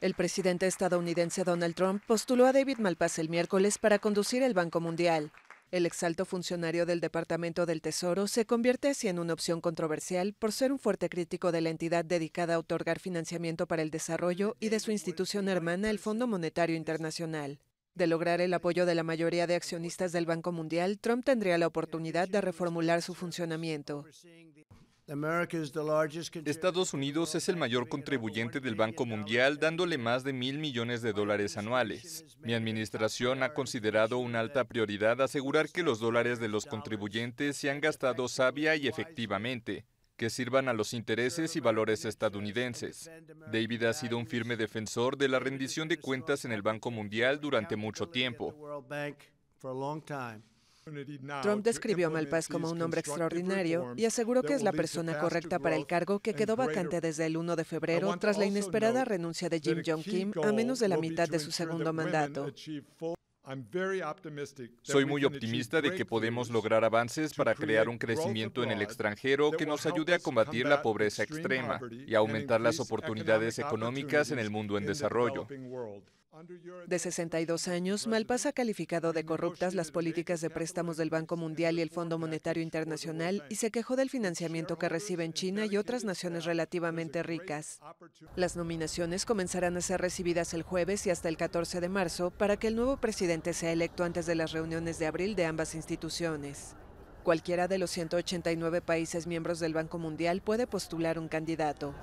El presidente estadounidense Donald Trump postuló a David Malpass el miércoles para conducir el Banco Mundial. El exalto funcionario del Departamento del Tesoro se convierte así en una opción controversial por ser un fuerte crítico de la entidad dedicada a otorgar financiamiento para el desarrollo y de su institución hermana, el Fondo Monetario Internacional. De lograr el apoyo de la mayoría de accionistas del Banco Mundial, Trump tendría la oportunidad de reformular su funcionamiento. Estados Unidos es el mayor contribuyente del Banco Mundial, dándole más de mil millones de dólares anuales. Mi administración ha considerado una alta prioridad asegurar que los dólares de los contribuyentes se han gastado sabia y efectivamente que sirvan a los intereses y valores estadounidenses. David ha sido un firme defensor de la rendición de cuentas en el Banco Mundial durante mucho tiempo. Trump describió a Malpaz como un hombre extraordinario y aseguró que es la persona correcta para el cargo que quedó vacante desde el 1 de febrero tras la inesperada renuncia de Jim Jong Kim a menos de la mitad de su segundo mandato. Soy muy optimista de que podemos lograr avances para crear un crecimiento en el extranjero que nos ayude a combatir la pobreza extrema y aumentar las oportunidades económicas en el mundo en desarrollo de 62 años, Malpass ha calificado de corruptas las políticas de préstamos del Banco Mundial y el Fondo Monetario Internacional y se quejó del financiamiento que reciben China y otras naciones relativamente ricas. Las nominaciones comenzarán a ser recibidas el jueves y hasta el 14 de marzo para que el nuevo presidente sea electo antes de las reuniones de abril de ambas instituciones. Cualquiera de los 189 países miembros del Banco Mundial puede postular un candidato.